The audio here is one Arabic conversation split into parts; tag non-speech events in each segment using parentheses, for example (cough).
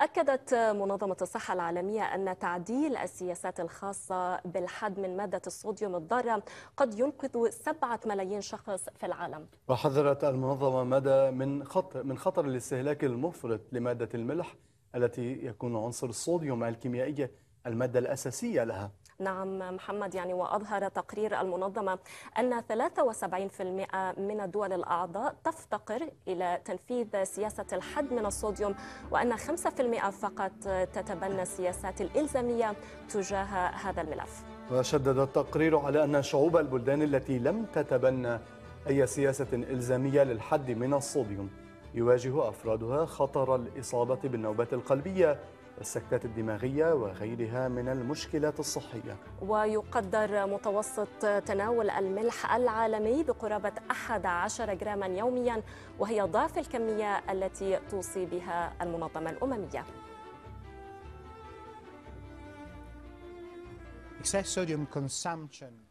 أكدت منظمة الصحة العالمية أن تعديل السياسات الخاصة بالحد من مادة الصوديوم الضارة قد ينقذ سبعة ملايين شخص في العالم وحذرت المنظمة مدى من خطر, من خطر الاستهلاك المفرط لمادة الملح التي يكون عنصر الصوديوم الكيميائية المادة الأساسية لها نعم محمد يعني وأظهر تقرير المنظمة أن 73% من الدول الأعضاء تفتقر إلى تنفيذ سياسة الحد من الصوديوم وأن 5% فقط تتبنى السياسات الإلزامية تجاه هذا الملف وشدد التقرير على أن شعوب البلدان التي لم تتبنى أي سياسة إلزامية للحد من الصوديوم يواجه أفرادها خطر الإصابة بالنوبات القلبية السكتات الدماغية وغيرها من المشكلات الصحية ويقدر متوسط تناول الملح العالمي بقرابة 11 جراما يوميا وهي ضعف الكمية التي توصي بها المنظمة الأممية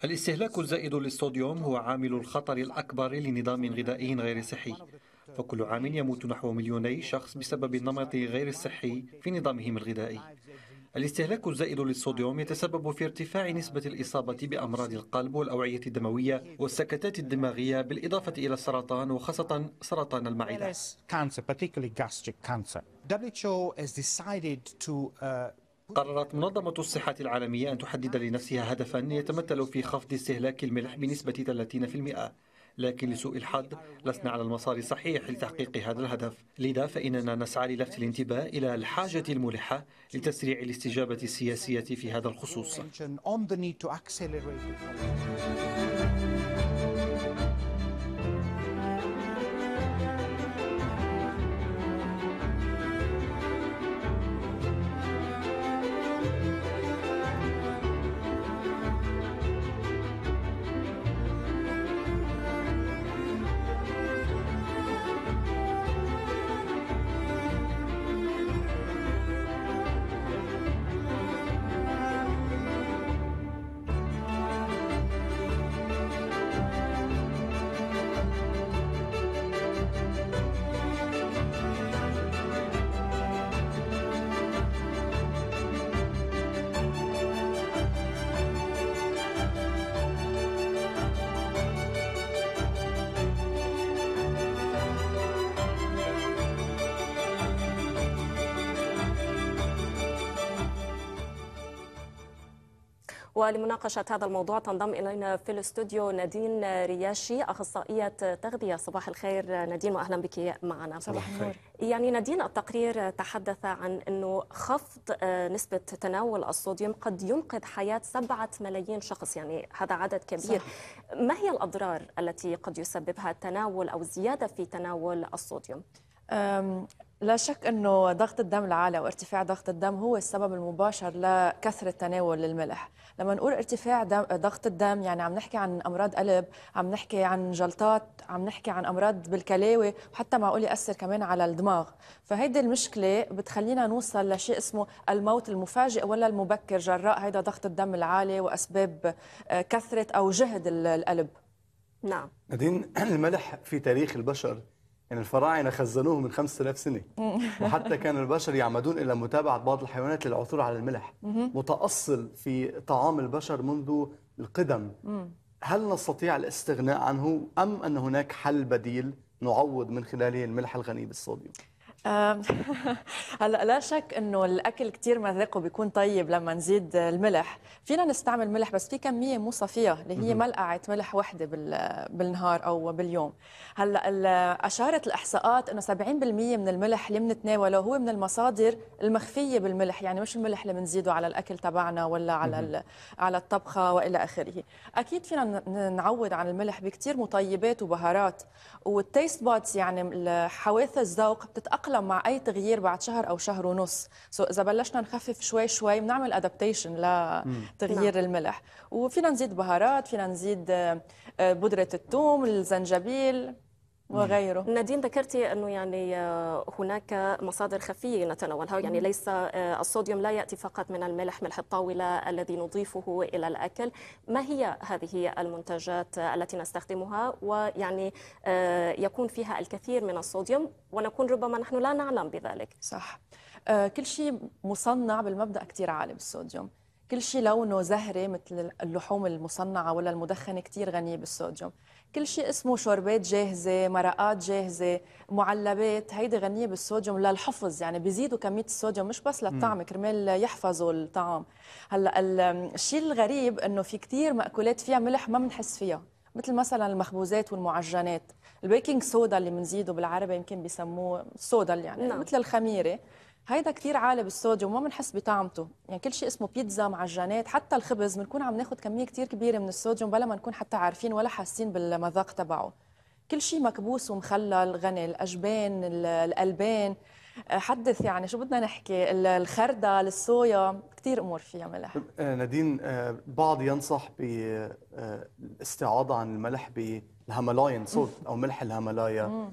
الاستهلاك الزائد للصوديوم هو عامل الخطر الأكبر لنظام غذائي غير صحي فكل عام يموت نحو مليوني شخص بسبب النمط غير الصحي في نظامهم الغذائي الاستهلاك الزائد للصوديوم يتسبب في ارتفاع نسبة الإصابة بأمراض القلب والأوعية الدموية والسكتات الدماغية بالإضافة إلى السرطان وخاصة سرطان المعدة uh, قررت منظمة الصحة العالمية أن تحدد لنفسها هدفا يتمثل في خفض استهلاك الملح بنسبة 30% لكن لسوء الحظ لسنا على المسار الصحيح لتحقيق هذا الهدف لذا فإننا نسعى للفت الانتباه إلى الحاجة الملحة لتسريع الاستجابة السياسية في هذا الخصوص ولمناقشة هذا الموضوع تنضم إلينا في الاستوديو نادين رياشي أخصائية تغذية صباح الخير نادين وأهلا بك معنا صباح الخير يعني نادين التقرير تحدث عن أنه خفض آه، نسبة تناول الصوديوم قد ينقذ حياة سبعة ملايين شخص يعني هذا عدد كبير صح. ما هي الأضرار التي قد يسببها التناول أو زيادة في تناول الصوديوم؟ لا شك انه ضغط الدم العالي وارتفاع ضغط الدم هو السبب المباشر لكثره تناول الملح لما نقول ارتفاع دم ضغط الدم يعني عم نحكي عن امراض قلب عم نحكي عن جلطات عم نحكي عن امراض بالكلاوي وحتى معقول ياثر كمان على الدماغ فهيدي المشكله بتخلينا نوصل لشيء اسمه الموت المفاجئ ولا المبكر جراء هيدا ضغط الدم العالي واسباب آه، كثره او جهد القلب نعم نادين (clears throat) الملح في تاريخ البشر يعني الفراعنة خزنوه من 5000 سنة (laughs) وحتى كان البشر يعمدون إلى متابعة بعض الحيوانات للعثور على الملح متأصل في طعام البشر منذ القدم هل نستطيع الاستغناء عنه أم أن هناك حل بديل نعوض من خلاله الملح الغني بالصوديوم؟ (laughs) هلا لا شك انه الاكل كثير مذاقه بيكون طيب لما نزيد الملح، فينا نستعمل ملح بس في كميه مو صافيه اللي هي ملقعه ملح وحده بالنهار او باليوم. هلا اشارت الاحصاءات انه 70% من الملح اللي بنتناوله هو من المصادر المخفيه بالملح، يعني مش الملح اللي بنزيده على الاكل تبعنا ولا على على الطبخه والى اخره. اكيد فينا نعوض عن الملح بكثير مطيبات وبهارات والتيست بودز يعني حواس الذوق بتتاقلم بنتاقلم مع اي تغيير بعد شهر او شهر ونص سو so اذا بلشنا نخفف شوي شوي بنعمل ادابتيشن لتغيير نعم. الملح وفينا نزيد بهارات فينا نزيد آه، بودره الثوم الزنجبيل وغيره نادين ذكرتي انه يعني آه، هناك مصادر خفيه نتناولها يعني ليس آه، الصوديوم لا ياتي فقط من الملح ملح الطاوله الذي نضيفه الى الاكل ما هي هذه المنتجات التي نستخدمها ويعني آه، يكون فيها الكثير من الصوديوم ونكون ربما نحن لا نعلم بذلك صح كل شيء مصنع بالمبدا كثير عالي بالصوديوم كل شيء لونه زهري مثل اللحوم المصنعه ولا المدخنه كثير غنيه بالصوديوم كل شيء اسمه شوربات جاهزه مرقات جاهزه معلبات هيدي غنيه بالصوديوم للحفظ يعني بيزيدوا كميه الصوديوم مش بس للطعم كرمال يحفظوا الطعام هلا الشيء الغريب انه في كثير ماكولات فيها ملح ما بنحس فيها مثل مثلا المخبوزات والمعجنات البيكنج سودا اللي بنزيده بالعربي يمكن بيسموه سودا يعني نعم. مثل الخميره هيدا كثير عالي بالصوديوم وما بنحس بطعمته يعني كل شيء اسمه بيتزا معجنات حتى الخبز بنكون عم ناخذ كميه كثير كبيره من الصوديوم بلا ما نكون حتى عارفين ولا حاسين بالمذاق تبعه كل شيء مكبوس ومخلل غني الاجبان القلبان آه، حدث يعني شو بدنا نحكي الخردل، الصويا كثير امور فيها ملح طيب، آه، نادين آه، بعض ينصح بالاستعاضه عن الملح بالهملاين صوت او ملح الهملايا.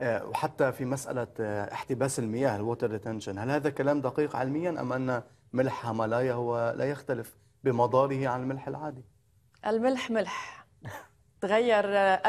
آه، وحتى في مسألة آه، احتباس المياه الووتر ريتنشن هل هذا كلام دقيق علميا أم أن ملح هيمالايا هو لا يختلف بمضاره عن الملح العادي الملح ملح تغير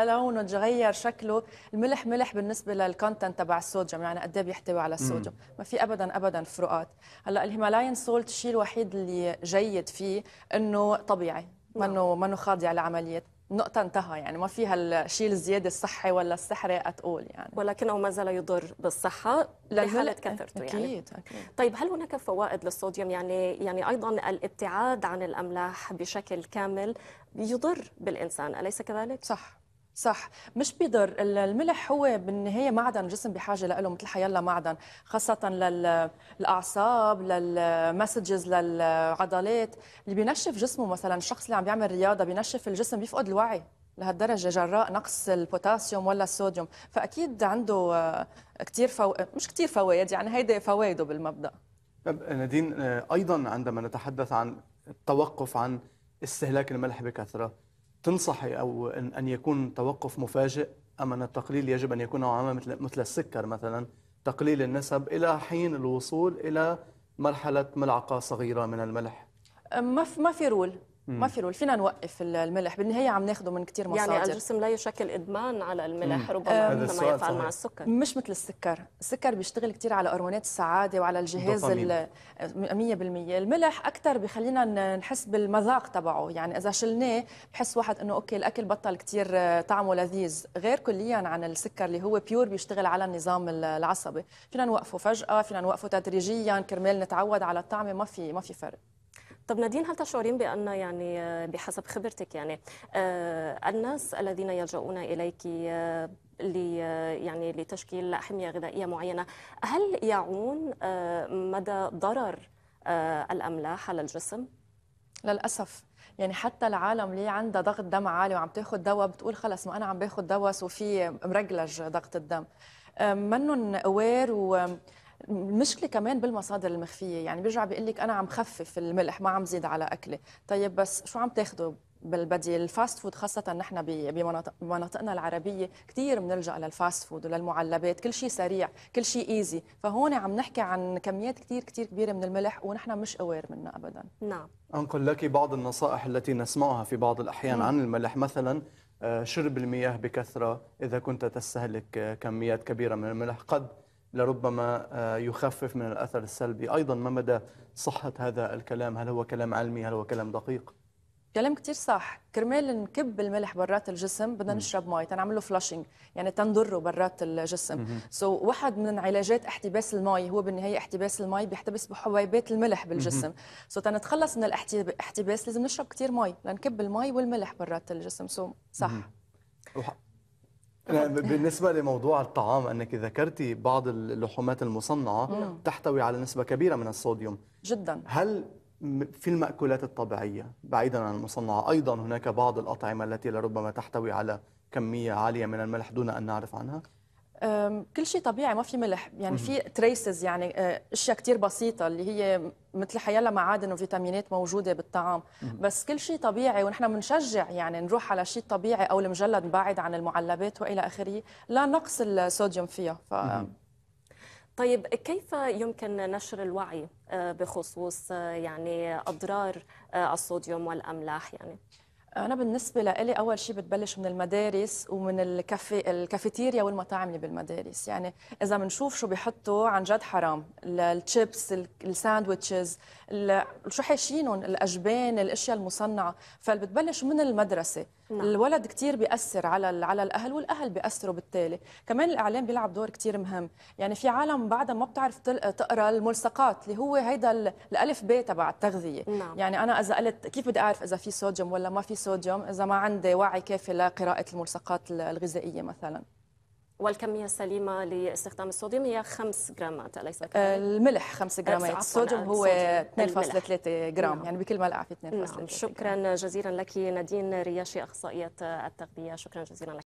لونه آه، تغير شكله الملح ملح بالنسبه للكونتنت تبع الصوديوم يعني قد ايه بيحتوي على الصوديوم ما في ابدا ابدا فروقات هلا الهيمالاين سولت الشيء الوحيد اللي جيد فيه انه طبيعي نعم. منه منه خاضع لعمليه نقطة انتهى يعني ما فيها الشيء الزيادة الصحي ولا السحرة أتقول يعني ولكنه ما زال يضر بالصحة لحالة كثرته يعني. أكيد يعني أكيد طيب هل هناك فوائد للصوديوم يعني يعني أيضا الابتعاد عن الأملاح بشكل كامل يضر بالإنسان أليس كذلك؟ صح صح مش بيضر الملح هو بالنهايه معدن الجسم بحاجه له مثل حيلا معدن خاصه للاعصاب للمسجز للعضلات اللي بينشف جسمه مثلا الشخص اللي عم بيعمل رياضه بينشف الجسم بيفقد الوعي لهالدرجه جراء نقص البوتاسيوم ولا الصوديوم فاكيد عنده آه، كثير فو... مش كثير فوائد يعني هيدي فوائده بالمبدا طب نادين آه، ايضا عندما نتحدث عن التوقف عن استهلاك الملح بكثره تنصحي أو أن يكون توقف مفاجئ أم أن التقليل يجب أن يكون عامة مثل, مثل السكر مثلا تقليل النسب إلى حين الوصول إلى مرحلة ملعقة صغيرة من الملح ما في رول ما في رول فينا نوقف الملح بالنهايه عم ناخده من كثير يعني مصادر يعني الجسم لا يشكل ادمان على الملح ربما مثل ما يفعل مع السكر مش مثل السكر السكر بيشتغل كثير على هرمونات السعاده وعلى الجهاز 100% الملح اكثر بخلينا نحس بالمذاق تبعه يعني اذا شلناه بحس واحد انه اوكي الاكل بطل كثير آه، طعمه لذيذ غير كليا عن السكر اللي هو بيور بيشتغل على النظام العصبي فينا نوقفه فجاه فينا نوقفه تدريجيا كرمال نتعود على الطعمه ما في ما في فرق طب نادين هل تشعرين بأن يعني آه، بحسب خبرتك يعني آه، الناس الذين يلجؤون إليك آه، يعني لتشكيل حمية غذائية معينة هل يعون مدى ضرر الأملاح على الجسم؟ للأسف يعني حتى العالم اللي عندها ضغط دم عالي وعم تاخذ دواء بتقول خلص ما انا عم باخذ دواء سو في مرجلج ضغط الدم منن اوير المشكله كمان بالمصادر المخفيه يعني بيرجع بيقول لك انا عم خفف الملح ما عم زيد على اكلي طيب بس شو عم تاخده بالبديل الفاست فود خاصة نحن بمناطقنا العربية كثير بنلجأ للفاست فود وللمعلبات كل شيء سريع كل شيء ايزي فهون عم نحكي عن كميات كثير كثير كبيرة من الملح ونحن مش اوير منها أبدا نعم أنقل لك بعض النصائح التي نسمعها في بعض الأحيان م. نعم. عن الملح مثلا آه، شرب المياه بكثرة إذا كنت تستهلك آه، كميات كبيرة من الملح قد لربما آه، يخفف من الأثر السلبي أيضا ما مدى صحة هذا الكلام هل هو كلام علمي هل هو كلام دقيق؟ كلام كتير صح كرمال نكب الملح برات الجسم بدنا نشرب مي تنعمل له فلاشينج يعني تنضره برات الجسم سو so, واحد من علاجات احتباس المي هو بالنهايه احتباس المي بيحتبس بحبيبات الملح بالجسم سو so, تنتخلص من الاحتباس لازم نشرب كتير مي لنكب المي والملح برات الجسم سو so, صح بالنسبة لموضوع الطعام أنك ذكرتي بعض اللحومات المصنعة مم. نعم. تحتوي على نسبة كبيرة من الصوديوم جدا هل في المأكولات الطبيعية بعيدا عن المصنعة أيضا هناك بعض الأطعمة التي لربما تحتوي على كمية عالية من الملح دون أن نعرف عنها كل شيء طبيعي ما في ملح يعني في تريسز يعني أه، اشياء كثير بسيطه اللي هي مثل حيلا معادن وفيتامينات موجوده بالطعام بس كل شيء طبيعي ونحن بنشجع يعني نروح على شيء طبيعي او المجلد بعيد عن المعلبات والى اخره لا نقص الصوديوم فيها ف... طيب كيف يمكن نشر الوعي أه، بخصوص أه، يعني اضرار الصوديوم والاملاح يعني انا بالنسبه لإلي اول شيء بتبلش من المدارس ومن الكافي الكافيتيريا والمطاعم اللي بالمدارس يعني اذا بنشوف شو بيحطوا عن جد حرام التشيبس الساندويتشز شو حاشينهم الاجبان الاشياء المصنعه فبتبلش من المدرسه نعم. الولد كثير بيأثر على على الأهل والأهل بيأثروا بالتالي كمان الإعلام بيلعب دور كثير مهم يعني في عالم بعدها ما بتعرف تقرأ الملصقات اللي هو هيدا الألف ب تبع التغذية نعم. يعني أنا إذا قلت كيف بدي أعرف إذا في صوديوم ولا ما في صوديوم إذا ما عندي وعي كافي لقراءة الملصقات الغذائية مثلاً والكمية السليمة لاستخدام الصوديوم هي 5 جرامات أليس آه، كذلك؟ الملح 5 جرامات الصوديوم هو 2.3 جرام نعم. يعني بكلمة في 2.3 نعم. شكرا جزيلا لك نادين رياشي أخصائية التغذية شكرا جزيلا لك